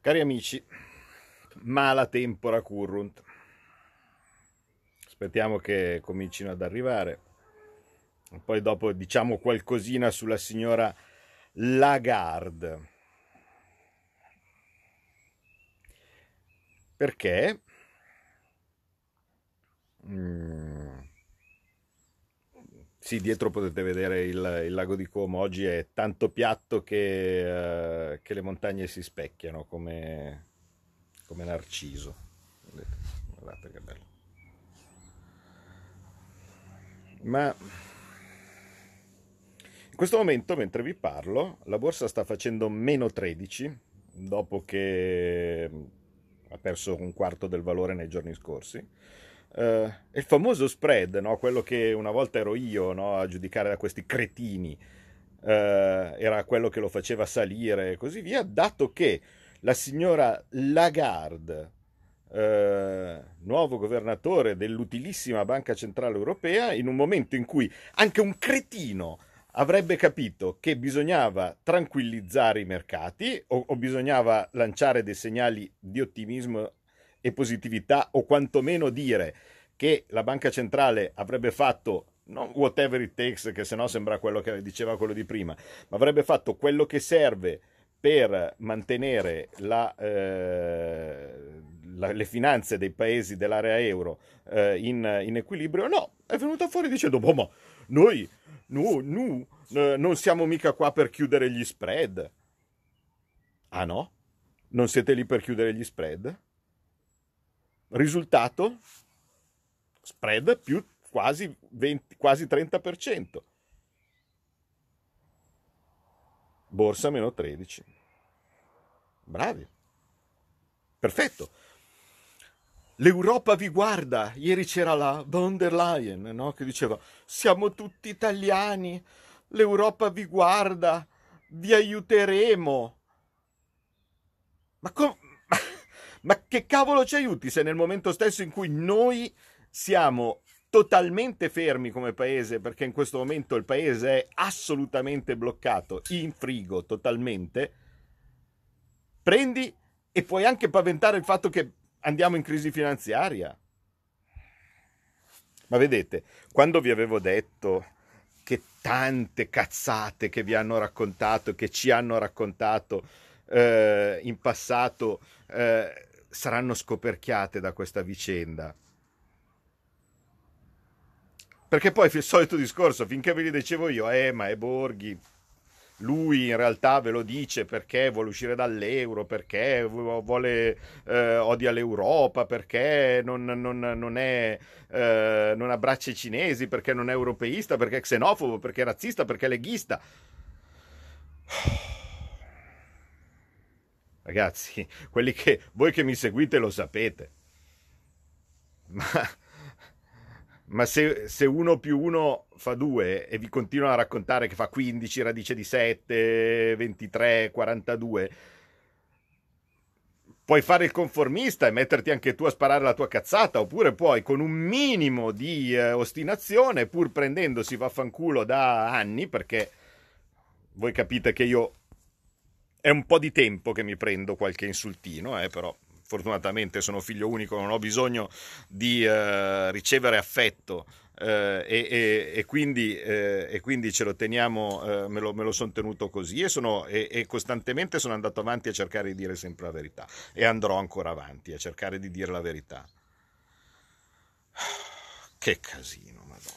Cari amici, mala tempora currunt. Aspettiamo che comincino ad arrivare. Poi dopo diciamo qualcosina sulla signora Lagarde. Perché? Mm sì, dietro potete vedere il, il, lago di Como, oggi è tanto piatto che, eh, che le montagne si specchiano come, come narciso. Vedete? Guardate che bello. Ma in questo momento, mentre vi parlo, la borsa sta facendo meno 13 dopo che ha perso un quarto del valore nei giorni scorsi eh, il famoso spread, no? quello che una volta ero io no? a giudicare da questi cretini, eh, era quello che lo faceva salire e così via, dato che la signora Lagarde, eh, nuovo governatore dell'utilissima Banca Centrale Europea, in un momento in cui anche un cretino avrebbe capito che bisognava tranquillizzare i mercati o, o bisognava lanciare dei segnali di ottimismo e positività o quantomeno dire che la banca centrale avrebbe fatto non whatever it takes, che sennò sembra quello che diceva quello di prima, ma avrebbe fatto quello che serve per mantenere la, eh, la, le finanze dei paesi dell'area euro eh, in, in, equilibrio, no, è venuta fuori dicendo, boh, ma noi no, no, eh, non siamo mica qua per chiudere gli spread. Ah no? Non siete lì per chiudere gli spread? Risultato? Spread più quasi, 20, quasi 30%. Borsa meno 13. Bravi. Perfetto. L'Europa vi guarda. Ieri c'era la von der Leyen no? che diceva siamo tutti italiani, l'Europa vi guarda, vi aiuteremo. Ma come? Ma che cavolo ci aiuti se nel momento stesso in cui noi siamo totalmente fermi come paese, perché in questo momento il paese è assolutamente bloccato, in frigo totalmente, prendi e puoi anche paventare il fatto che andiamo in crisi finanziaria. Ma vedete, quando vi avevo detto che tante cazzate che vi hanno raccontato, che ci hanno raccontato eh, in passato, eh, saranno scoperchiate da questa vicenda. Perché poi il solito discorso, finché ve li dicevo io, eh ma è Borghi, lui in realtà ve lo dice perché vuole uscire dall'euro, perché vuole, eh, odia l'Europa, perché non, non, non, è, eh, non abbraccia i cinesi, perché non è europeista, perché è xenofobo, perché è razzista, perché è leghista. Ragazzi, quelli che voi che mi seguite lo sapete. Ma, ma se, se, uno più uno fa due e vi continuano a raccontare che fa 15, radice di 7, 23, 42, puoi fare il conformista e metterti anche tu a sparare la tua cazzata, oppure puoi con un minimo di eh, ostinazione, pur prendendosi vaffanculo da anni, perché voi capite che io è un po' di tempo che mi prendo qualche insultino, eh, però fortunatamente sono figlio unico, non ho bisogno di eh, ricevere affetto. Eh, e, e, quindi, eh, e, quindi, ce lo teniamo, eh, me lo, lo sono tenuto così e, sono, e, costantemente sono andato avanti a cercare di dire sempre la verità e andrò ancora avanti a cercare di dire la verità. Che casino, madonna.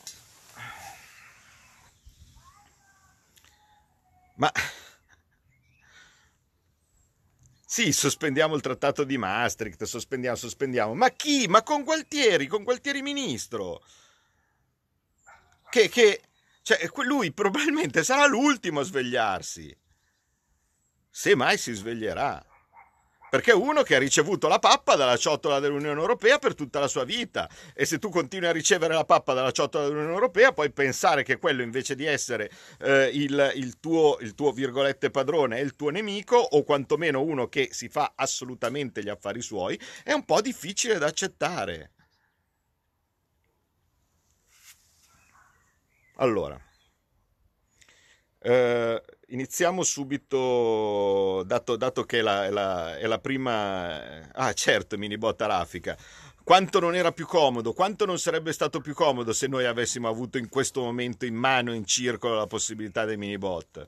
Ma sì, sospendiamo il trattato di Maastricht, sospendiamo, sospendiamo. Ma chi? Ma con Gualtieri, con Gualtieri ministro. Che, che cioè, lui probabilmente sarà l'ultimo a svegliarsi. Se mai si sveglierà perché è uno che ha ricevuto la pappa dalla ciotola dell'Unione Europea per tutta la sua vita e se tu continui a ricevere la pappa dalla ciotola dell'Unione Europea puoi pensare che quello invece di essere eh, il, il, tuo, il tuo virgolette padrone è il tuo nemico o quantomeno uno che si fa assolutamente gli affari suoi è un po' difficile da accettare. Allora, eh, iniziamo subito, dato, dato che è la, la, è la, prima... Eh, ah certo, mini botta raffica. Quanto non era più comodo, quanto non sarebbe stato più comodo se noi avessimo avuto in questo momento in mano, in circolo, la possibilità dei mini bot.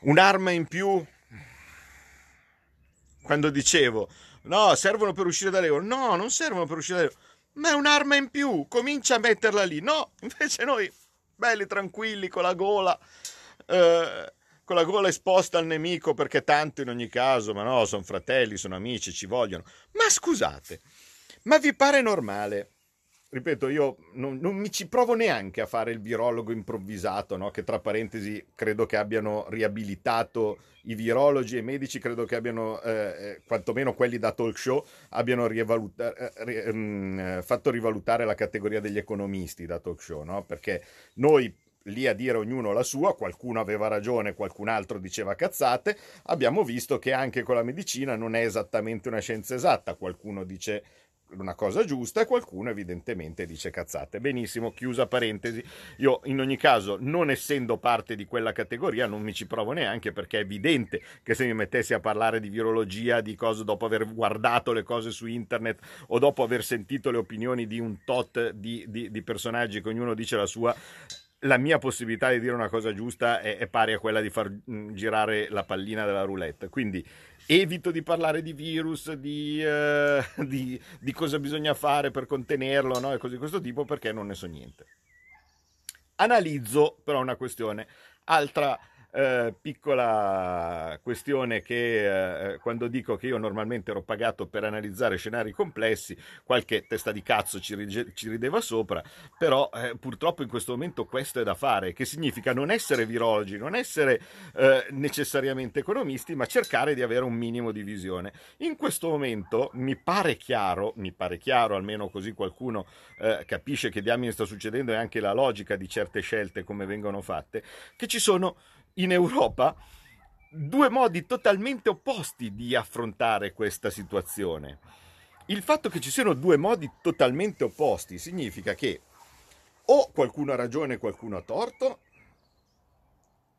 Un'arma in più? Quando dicevo, no, servono per uscire dall'euro. No, non servono per uscire dall'euro. Ma è un'arma in più, comincia a metterla lì. No, invece noi belli tranquilli con la gola. Eh, con la gola esposta al nemico perché tanto in ogni caso, ma no, sono fratelli, sono amici, ci vogliono. Ma scusate, ma vi pare normale ripeto, io non, non, mi ci provo neanche a fare il virologo improvvisato, no? che tra parentesi credo che abbiano riabilitato i virologi e i medici, credo che abbiano, eh, eh quantomeno quelli da talk show, abbiano rivaluta- eh, mh, eh, ehm, eh, fatto rivalutare la categoria degli economisti da talk show, no? perché noi lì a dire ognuno la sua, qualcuno aveva ragione, qualcun altro diceva cazzate, abbiamo visto che anche con la medicina non è esattamente una scienza esatta, qualcuno dice una cosa giusta e qualcuno evidentemente dice cazzate. Benissimo, chiusa parentesi. Io in ogni caso, non essendo parte di quella categoria, non mi ci provo neanche perché è evidente che se mi mettessi a parlare di virologia, di cose dopo aver guardato le cose su internet o dopo aver sentito le opinioni di un tot di, di, di personaggi che ognuno dice la sua, la mia possibilità di dire una cosa giusta è, è pari a quella di far mm, girare la pallina della roulette. Quindi evito di parlare di virus, di, eh, di, di cosa bisogna fare per contenerlo no? e cose di questo tipo perché non ne so niente. Analizzo però una questione. Altra questione. Eh, piccola questione che eh, eh, quando dico che io normalmente ero pagato per analizzare scenari complessi, qualche testa di cazzo ci, rige- ci rideva sopra, però eh, purtroppo in questo momento questo è da fare, che significa non essere virologi, non essere eh, necessariamente economisti, ma cercare di avere un minimo di visione. In questo momento mi pare chiaro, mi pare chiaro, almeno così qualcuno capisce che diamine sta succedendo e anche la logica di certe scelte come vengono fatte, che ci sono in Europa due modi totalmente opposti di affrontare questa situazione. Il fatto che ci siano due modi totalmente opposti significa che o qualcuno ha ragione e qualcuno ha torto,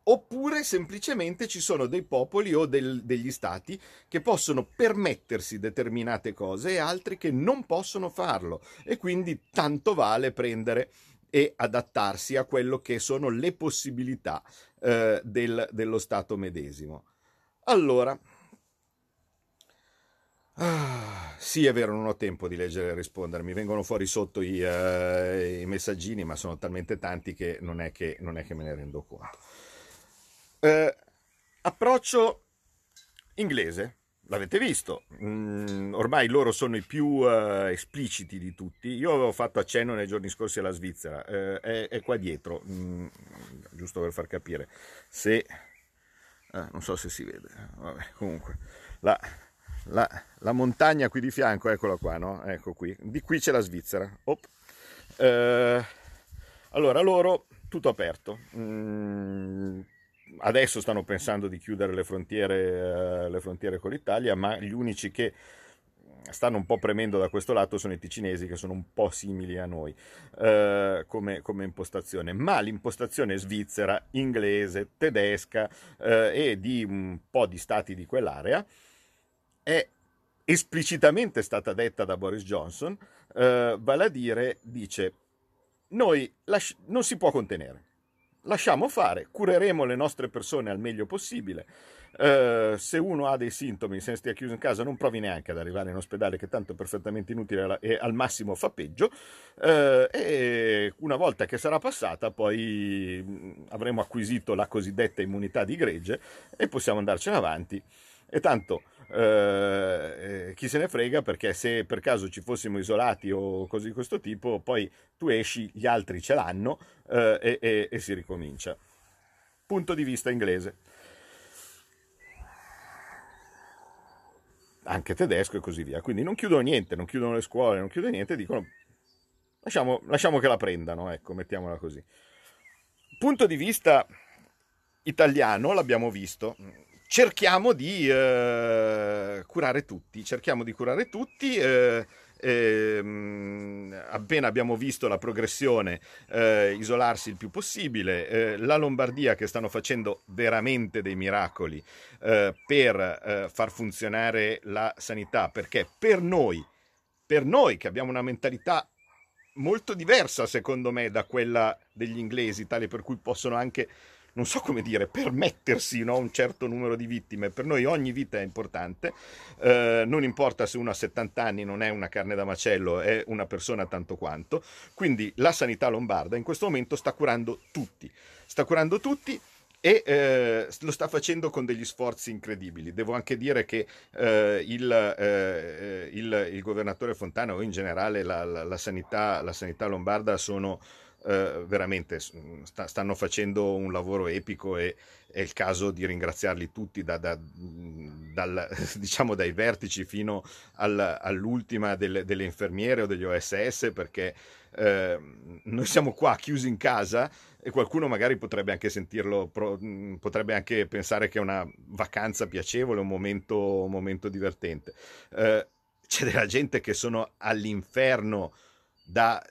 oppure semplicemente ci sono dei popoli o del, degli stati che possono permettersi determinate cose e altri che non possono farlo e quindi tanto vale prendere e adattarsi a quello che sono le possibilità eh, del, dello Stato medesimo. Allora, ah, sì è vero, non ho tempo di leggere e rispondere, mi vengono fuori sotto i, eh, i messaggini, ma sono talmente tanti che non è che, non è che me ne rendo conto. Eh, approccio inglese, l'avete visto, mm, ormai loro sono i più eh, espliciti di tutti. Io avevo fatto accenno nei giorni scorsi alla Svizzera, eh, è, è, qua dietro, mm, giusto per far capire. Se eh, non so se si vede, vabbè, comunque la, la, la, montagna qui di fianco, eccola qua, no? Ecco qui, di qui c'è la Svizzera. Eh, allora loro tutto aperto. Mm, adesso stanno pensando di chiudere le frontiere, eh, le frontiere con l'Italia, ma gli unici che stanno un po' premendo da questo lato sono i ticinesi che sono un po' simili a noi eh, come, come, impostazione, ma l'impostazione svizzera, inglese, tedesca eh, e di un po' di stati di quell'area è esplicitamente stata detta da Boris Johnson, eh, vale a dire, dice, noi lasci- non si può contenere lasciamo fare, cureremo le nostre persone al meglio possibile. Eh, se uno ha dei sintomi, se stia chiuso in casa, non provi neanche ad arrivare in ospedale, che tanto è perfettamente inutile e al massimo fa peggio. Eh, e una volta che sarà passata, poi mm, avremo acquisito la cosiddetta immunità di gregge e possiamo andarcene avanti. E tanto eh, eh, chi se ne frega perché se per caso ci fossimo isolati o cose di questo tipo, poi tu esci, gli altri ce l'hanno eh, e, e, e si ricomincia. Punto di vista inglese. Anche tedesco e così via. Quindi non chiudono niente, non chiudono le scuole, non chiudono niente, dicono lasciamo, lasciamo che la prendano, ecco, mettiamola così. Punto di vista italiano l'abbiamo visto cerchiamo di eh, curare tutti, cerchiamo di curare tutti. Eh, ehm, appena abbiamo visto la progressione eh, isolarsi il più possibile, eh, la Lombardia che stanno facendo veramente dei miracoli eh, per eh, far funzionare la sanità, perché per noi, per noi che abbiamo una mentalità molto diversa secondo me da quella degli inglesi, tale per cui possono anche non so come dire, permettersi no, un certo numero di vittime. Per noi ogni vita è importante, eh, non importa se uno ha 70 anni, non è una carne da macello, è una persona tanto quanto. Quindi la sanità lombarda in questo momento sta curando tutti, sta curando tutti e eh, lo sta facendo con degli sforzi incredibili. Devo anche dire che eh, il, eh, il, il, governatore Fontana o in generale la, la, la, sanità, la sanità lombarda sono eh, veramente mm, sta, stanno facendo un lavoro epico e è il caso di ringraziarli tutti da, da, mm, dal, diciamo dai vertici fino al, all'ultima delle, delle, infermiere o degli OSS perché eh, noi siamo qua chiusi in casa e qualcuno magari potrebbe anche sentirlo, mm, potrebbe anche pensare che è una vacanza piacevole, un momento, un momento divertente. Eh, c'è della gente che sono all'inferno da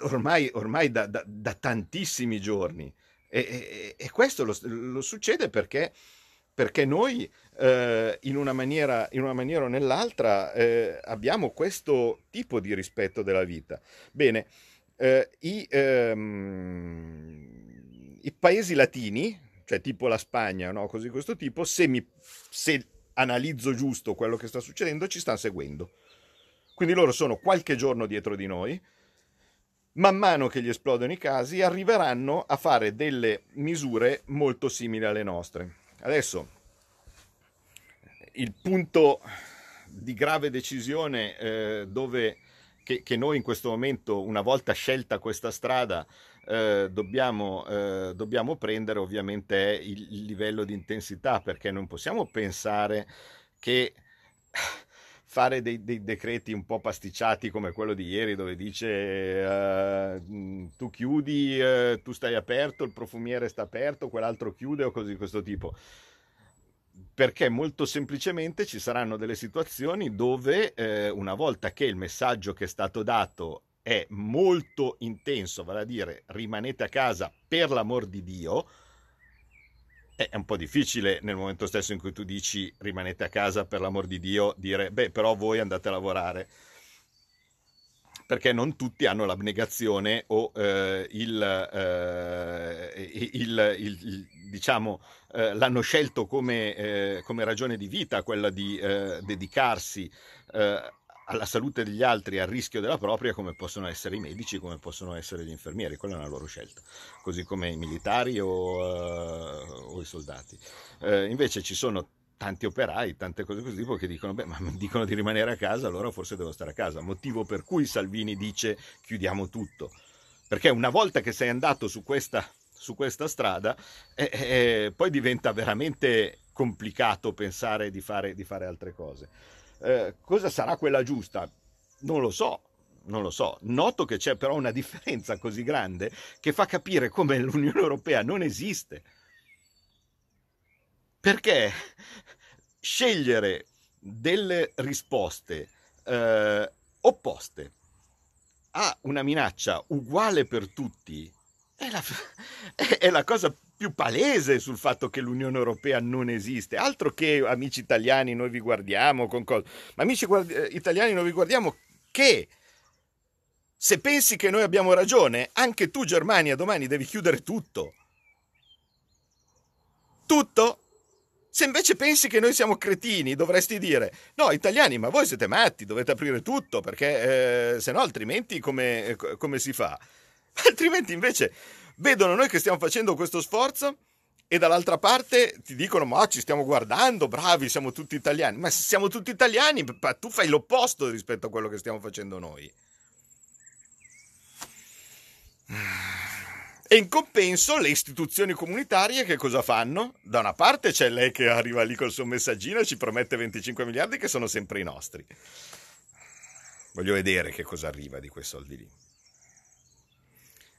ormai, ormai da, da, da, tantissimi giorni. E, e, e questo lo, lo, succede perché, perché noi eh, in, una maniera, in, una maniera, o nell'altra eh, abbiamo questo tipo di rispetto della vita. Bene, eh, i, ehm, i, paesi latini, cioè tipo la Spagna, no? così questo tipo, se, mi, se analizzo giusto quello che sta succedendo, ci stanno seguendo. Quindi loro sono qualche giorno dietro di noi, man mano che gli esplodono i casi, arriveranno a fare delle misure molto simili alle nostre. Adesso, il punto di grave decisione eh, dove, che, che, noi in questo momento, una volta scelta questa strada, eh, dobbiamo, eh, dobbiamo prendere ovviamente è il, il livello di intensità, perché non possiamo pensare che fare dei, dei, decreti un po' pasticciati come quello di ieri dove dice uh, tu chiudi, uh, tu stai aperto, il profumiere sta aperto, quell'altro chiude o cose di questo tipo. Perché molto semplicemente ci saranno delle situazioni dove uh, una volta che il messaggio che è stato dato è molto intenso, vale a dire rimanete a casa per l'amor di Dio, è un po' difficile nel momento stesso in cui tu dici rimanete a casa per l'amor di Dio, dire beh però voi andate a lavorare, perché non tutti hanno l'abnegazione o eh, il, eh, il, il, il, diciamo, eh, l'hanno scelto come, eh, come, ragione di vita, quella di eh, dedicarsi eh, alla salute degli altri, a rischio della propria, come possono essere i medici, come possono essere gli infermieri, quella è una loro scelta, così come i militari o, uh, o i soldati. Uh, invece ci sono tanti operai, tante cose così tipo che dicono, beh, ma mi dicono di rimanere a casa, allora forse devo stare a casa, motivo per cui Salvini dice chiudiamo tutto, perché una volta che sei andato su questa, su questa strada, eh, eh, eh poi diventa veramente complicato pensare di fare, di fare altre cose. Eh, cosa sarà quella giusta? Non lo so, non lo so, noto che c'è però una differenza così grande che fa capire come l'Unione Europea non esiste. Perché scegliere delle risposte eh, opposte a una minaccia uguale per tutti è la, è la cosa più palese sul fatto che l'Unione Europea non esiste. Altro che amici italiani, noi vi guardiamo con cosa. Ma amici guard- eh, italiani, noi vi guardiamo che se pensi che noi abbiamo ragione, anche tu Germania domani devi chiudere tutto. Tutto? Se invece pensi che noi siamo cretini, dovresti dire, no, italiani, ma voi siete matti, dovete aprire tutto, perché eh, se no altrimenti come, eh, come si fa? Altrimenti invece vedono noi che stiamo facendo questo sforzo e dall'altra parte ti dicono ma ci stiamo guardando, bravi, siamo tutti italiani. Ma se siamo tutti italiani, tu fai l'opposto rispetto a quello che stiamo facendo noi. E in compenso le istituzioni comunitarie che cosa fanno? Da una parte c'è lei che arriva lì col suo messaggino e ci promette 25 miliardi che sono sempre i nostri. Voglio vedere che cosa arriva di quei soldi lì.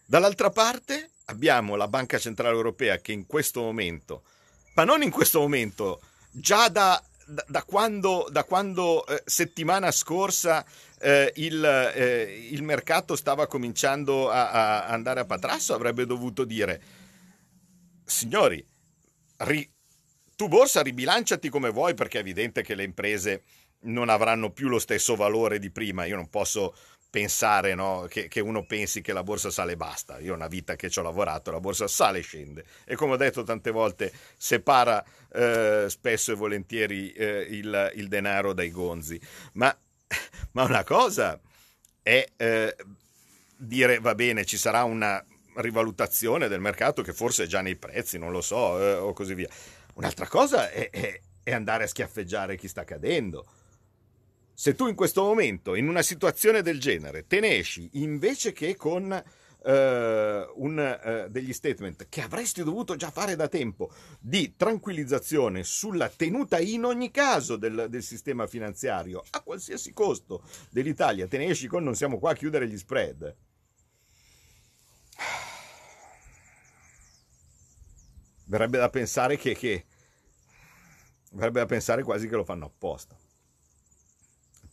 Dall'altra parte abbiamo la Banca Centrale Europea che in questo momento, ma non in questo momento, già da, da, da quando, da quando eh, settimana scorsa eh, il, eh, il, mercato stava cominciando a, a, andare a patrasso, avrebbe dovuto dire, signori, ri, tu borsa ribilanciati come vuoi perché è evidente che le imprese non avranno più lo stesso valore di prima, io non posso pensare no, che, che, uno pensi che la borsa sale e basta. Io una vita che ci ho lavorato, la borsa sale e scende. E come ho detto tante volte, separa eh, spesso e volentieri eh, il, il, denaro dai gonzi. Ma, ma una cosa è eh, dire, va bene, ci sarà una rivalutazione del mercato che forse è già nei prezzi, non lo so, eh, o così via. Un'altra cosa è, è, è andare a schiaffeggiare chi sta cadendo se tu in questo momento, in una situazione del genere, te ne esci invece che con Uh, un, uh, degli statement che avresti dovuto già fare da tempo di tranquillizzazione sulla tenuta in ogni caso del, del, sistema finanziario a qualsiasi costo dell'Italia. Te ne esci con non siamo qua a chiudere gli spread. Verrebbe da pensare che, che verrebbe da pensare quasi che lo fanno apposta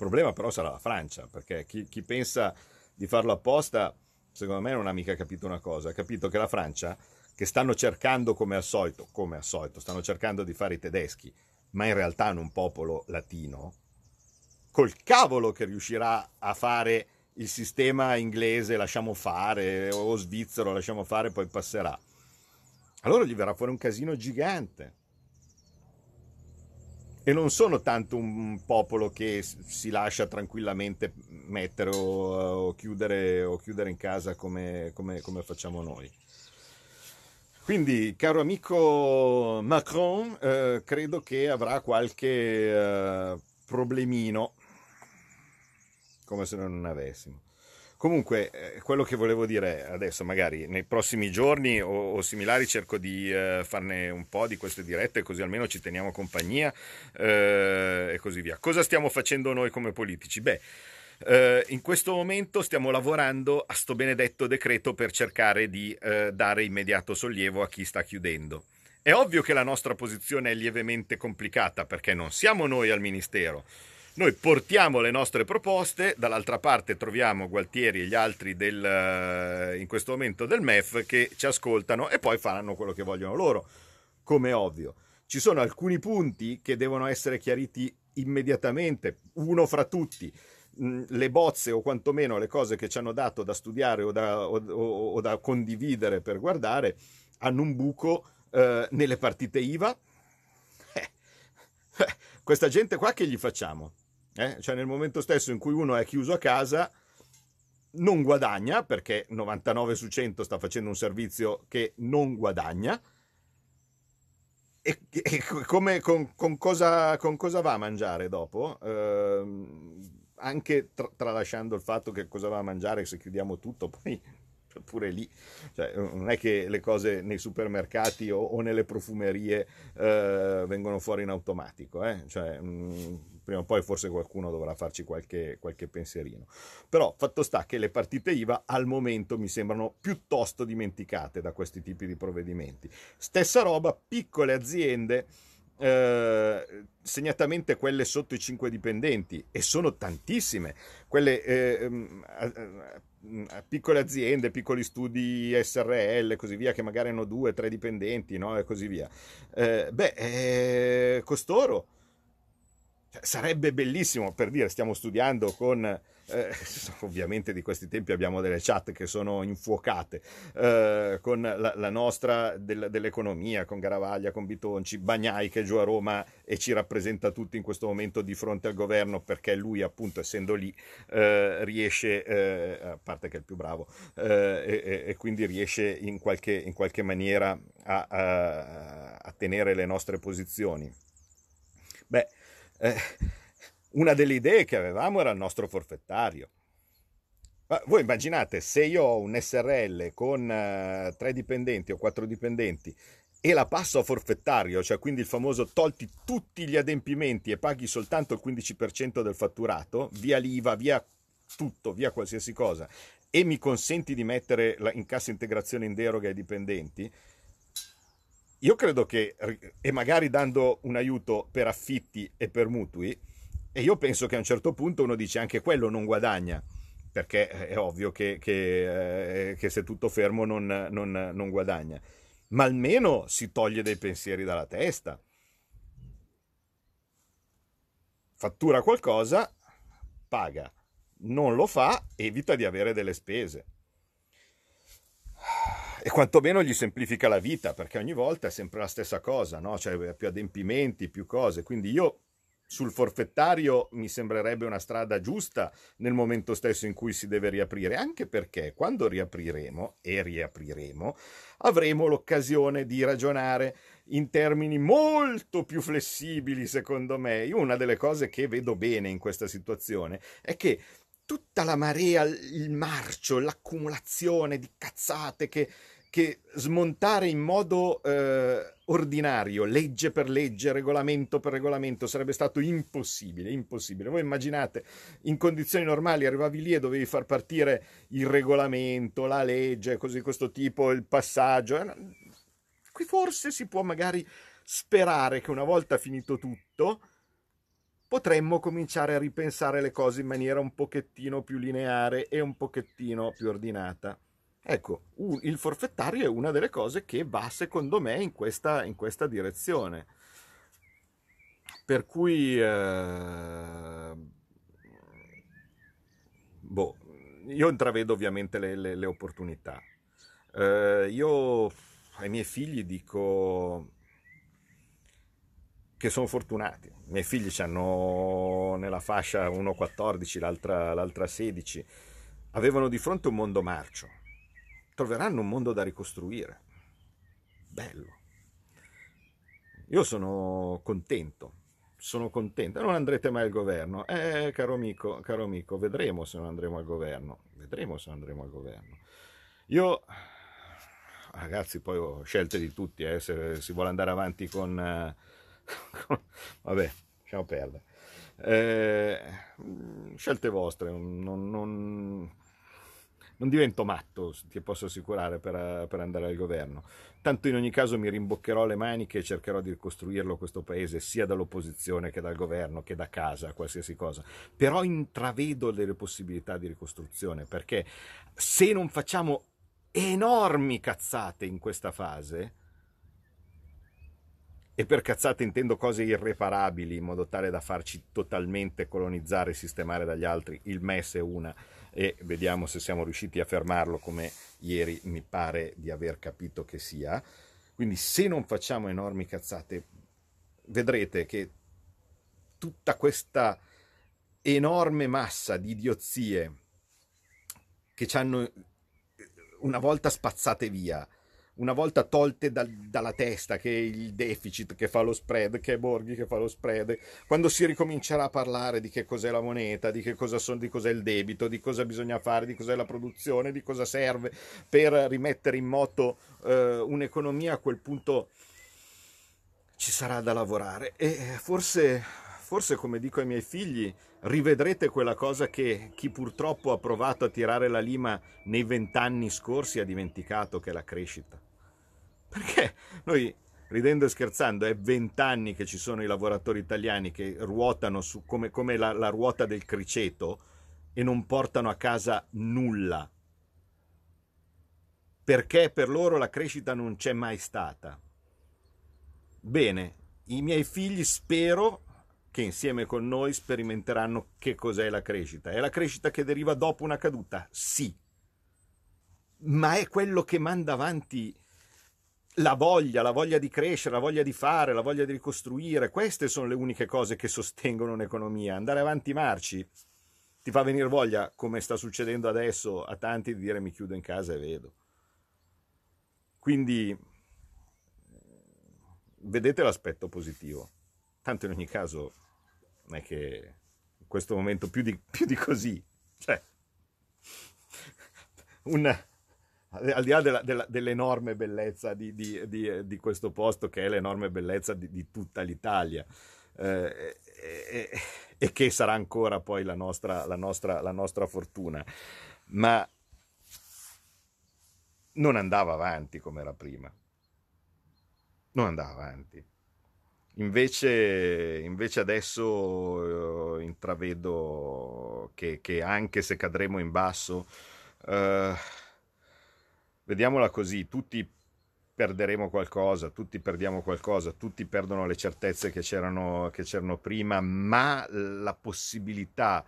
problema però sarà la Francia, perché chi, chi pensa di farlo apposta, secondo me non ha mica capito una cosa, ha capito che la Francia, che stanno cercando come al solito, come al solito, stanno cercando di fare i tedeschi, ma in realtà hanno un popolo latino, col cavolo che riuscirà a fare il sistema inglese, lasciamo fare, o svizzero, lasciamo fare, poi passerà. Allora gli verrà fuori un casino gigante e non sono tanto un popolo che si lascia tranquillamente mettere o, o, chiudere, o chiudere, in casa come, come, come, facciamo noi. Quindi, caro amico Macron, eh, credo che avrà qualche eh, problemino, come se non avessimo. Comunque, eh, quello che volevo dire adesso, magari nei prossimi giorni o, o similari, cerco di eh, farne un po' di queste dirette, così almeno ci teniamo compagnia eh, e così via. Cosa stiamo facendo noi come politici? Beh. Uh, in questo momento stiamo lavorando a sto benedetto decreto per cercare di uh, dare immediato sollievo a chi sta chiudendo. È ovvio che la nostra posizione è lievemente complicata perché non siamo noi al Ministero, noi portiamo le nostre proposte, dall'altra parte troviamo Gualtieri e gli altri del, eh, in questo momento del MEF che ci ascoltano e poi faranno quello che vogliono loro, come ovvio. Ci sono alcuni punti che devono essere chiariti immediatamente, uno fra tutti mm, le bozze o quantomeno le cose che ci hanno dato da studiare o da, o, o, o da condividere per guardare hanno un buco eh, nelle partite IVA. Eh, eh, questa gente qua che gli facciamo? Eh? Cioè nel momento stesso in cui uno è chiuso a casa non guadagna perché 99 su 100 sta facendo un servizio che non guadagna. E, e come, con, con, cosa, con, cosa, va a mangiare dopo? Eh, anche tra, tralasciando il fatto che cosa va a mangiare se chiudiamo tutto, poi pure lì, cioè, non è che le cose nei supermercati o, o nelle profumerie eh, vengono fuori in automatico, eh? cioè, mh, mm, prima o poi forse qualcuno dovrà farci qualche, qualche pensierino. Però fatto sta che le partite IVA al momento mi sembrano piuttosto dimenticate da questi tipi di provvedimenti. Stessa roba, piccole aziende. Eh, segnatamente quelle sotto i 5 dipendenti e sono tantissime quelle eh, eh, piccole aziende, piccoli studi SRL e così via che magari hanno 2-3 dipendenti no? e così via eh, beh, eh, costoro cioè, sarebbe bellissimo per dire, stiamo studiando con eh, ovviamente di questi tempi abbiamo delle chat che sono infuocate eh, con la, la nostra del, dell'economia, con Garavaglia, con Bitonci, Bagnai che è giù a Roma e ci rappresenta tutti in questo momento di fronte al governo perché lui appunto essendo lì eh, riesce, eh, a parte che è il più bravo, eh, e, e, quindi riesce in qualche, in qualche maniera a, a, a tenere le nostre posizioni. Beh, eh, una delle idee che avevamo era il nostro forfettario. Ma voi immaginate se io ho un SRL con eh, tre dipendenti o quattro dipendenti e la passo a forfettario, cioè quindi il famoso tolti tutti gli adempimenti e paghi soltanto il 15% del fatturato, via l'IVA, via tutto, via qualsiasi cosa, e mi consenti di mettere in cassa integrazione in deroga ai dipendenti, io credo che, e magari dando un aiuto per affitti e per mutui, e io penso che a un certo punto uno dice anche quello non guadagna, perché è ovvio che, che, eh, che se tutto fermo non, non, non guadagna, ma almeno si toglie dei pensieri dalla testa. Fattura qualcosa, paga, non lo fa, evita di avere delle spese e quantomeno gli semplifica la vita, perché ogni volta è sempre la stessa cosa, no? Cioè eh, più adempimenti, più cose. Quindi io sul forfettario mi sembrerebbe una strada giusta nel momento stesso in cui si deve riaprire, anche perché quando riapriremo, e riapriremo, avremo l'occasione di ragionare in termini molto più flessibili, secondo me. Io una delle cose che vedo bene in questa situazione è che tutta la marea, il marcio, l'accumulazione di cazzate che che smontare in modo eh, ordinario, legge per legge, regolamento per regolamento, sarebbe stato impossibile, impossibile. Voi immaginate, in condizioni normali arrivavi lì e dovevi far partire il regolamento, la legge, così questo tipo, il passaggio. Eh, qui forse si può magari sperare che una volta finito tutto potremmo cominciare a ripensare le cose in maniera un pochettino più lineare e un pochettino più ordinata. Ecco, un, il forfettario è una delle cose che va secondo me in questa, in questa direzione. Per cui... Eh, boh, io intravedo ovviamente le, le, le opportunità. Eh, io ai miei figli dico che sono fortunati. I miei figli hanno nella fascia uno 14, l'altra, l'altra 16. Avevano di fronte un mondo marcio, troveranno un mondo da ricostruire. Bello. Io sono contento, sono contento. Non andrete mai al governo. Eh, caro amico, caro amico, vedremo se non andremo al governo. Vedremo se non andremo al governo. Io, ragazzi, poi ho scelte di tutti, eh, se si vuole andare avanti con... con vabbè, lasciamo perdere. Eh, scelte vostre, non, non non divento matto, ti posso assicurare, per, per, andare al governo. Tanto in ogni caso mi rimboccherò le maniche e cercherò di ricostruirlo questo paese, sia dall'opposizione che dal governo, che da casa, qualsiasi cosa. Però intravedo delle possibilità di ricostruzione, perché se non facciamo enormi cazzate in questa fase, e per cazzate intendo cose irreparabili in modo tale da farci totalmente colonizzare e sistemare dagli altri, il MES è una, e vediamo se siamo riusciti a fermarlo come ieri mi pare di aver capito che sia. Quindi se non facciamo enormi cazzate, vedrete che tutta questa enorme massa di idiozie che ci hanno eh, una volta spazzate via, una volta tolte dal, dalla testa, che il deficit che fa lo spread, che è Borghi che fa lo spread, quando si ricomincerà a parlare di che cos'è la moneta, di che cosa sono, di cos'è il debito, di cosa bisogna fare, di cos'è la produzione, di cosa serve per rimettere in moto eh, un'economia, a quel punto ci sarà da lavorare. E eh, forse, forse come dico ai miei figli, rivedrete quella cosa che chi purtroppo ha provato a tirare la lima nei vent'anni scorsi ha dimenticato che è la crescita. Perché noi, ridendo e scherzando, è vent'anni che ci sono i lavoratori italiani che ruotano su, come, come la, la ruota del criceto e non portano a casa nulla. Perché per loro la crescita non c'è mai stata. Bene, i miei figli spero che insieme con noi sperimenteranno che cos'è la crescita. È la crescita che deriva dopo una caduta? Sì, ma è quello che manda avanti la voglia, la voglia di crescere, la voglia di fare, la voglia di ricostruire. Queste sono le uniche cose che sostengono un'economia. Andare avanti marci ti fa venire voglia, come sta succedendo adesso a tanti, di dire mi chiudo in casa e vedo. Quindi vedete l'aspetto positivo. Tanto in ogni caso non è che in questo momento più di, più di così, cioè, un, al di là della, della, dell'enorme bellezza di, di, di, di, questo posto, che è l'enorme bellezza di, tutta l'Italia, eh, e, e, che sarà ancora poi la nostra, la, nostra, la nostra, fortuna, ma non andava avanti come era prima. Non andava avanti. Invece, invece adesso eh, intravedo che, che, anche se cadremo in basso, eh, vediamola così, tutti perderemo qualcosa, tutti perdiamo qualcosa, tutti perdono le certezze che c'erano, che c'erano prima, ma la possibilità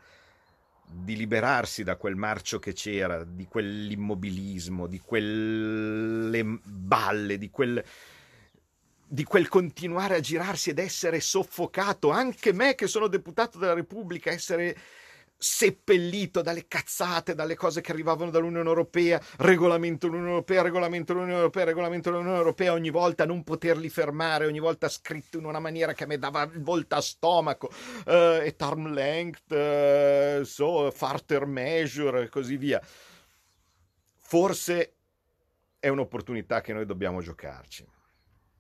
di liberarsi da quel marcio che c'era, di quell'immobilismo, di quelle balle, di quel di quel continuare a girarsi ed essere soffocato, anche me che sono deputato della Repubblica, essere seppellito dalle cazzate, dalle cose che arrivavano dall'Unione Europea, regolamento dell'Unione Europea, regolamento dell'Unione Europea, regolamento dell'Unione Europea, ogni volta non poterli fermare, ogni volta scritto in una maniera che a me dava volta a stomaco, uh, eh, et arm length, uh, so, farter measure e così via. Forse è un'opportunità che noi dobbiamo giocarci.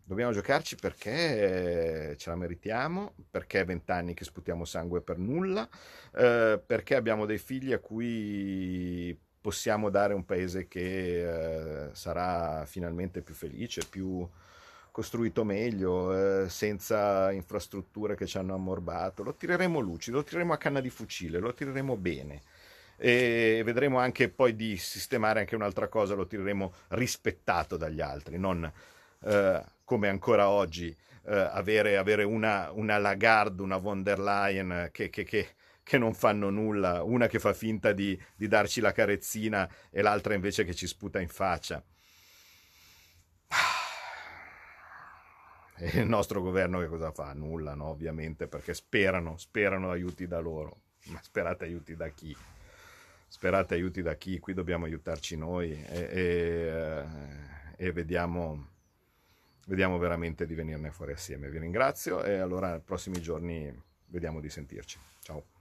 Dobbiamo giocarci perché eh, ce la meritiamo, perché è vent'anni che sputiamo sangue per nulla, eh, perché abbiamo dei figli a cui possiamo dare un paese che eh, sarà finalmente più felice, più costruito meglio, eh, senza infrastrutture che ci hanno ammorbato. Lo tireremo lucido, lo tireremo a canna di fucile, lo tireremo bene e vedremo anche poi di sistemare anche un'altra cosa, lo tireremo rispettato dagli altri, non eh, come ancora oggi, eh, avere, avere una, una, Lagarde, una von der Leyen che, che, che, che non fanno nulla, una che fa finta di, di darci la carezzina e l'altra invece che ci sputa in faccia. E il nostro governo che cosa fa? Nulla, no? ovviamente, perché sperano, sperano aiuti da loro. Ma sperate aiuti da chi? Sperate aiuti da chi? Qui dobbiamo aiutarci noi e, e, eh, e vediamo vediamo veramente di venirne fuori assieme. Vi ringrazio e allora nei prossimi giorni vediamo di sentirci. Ciao.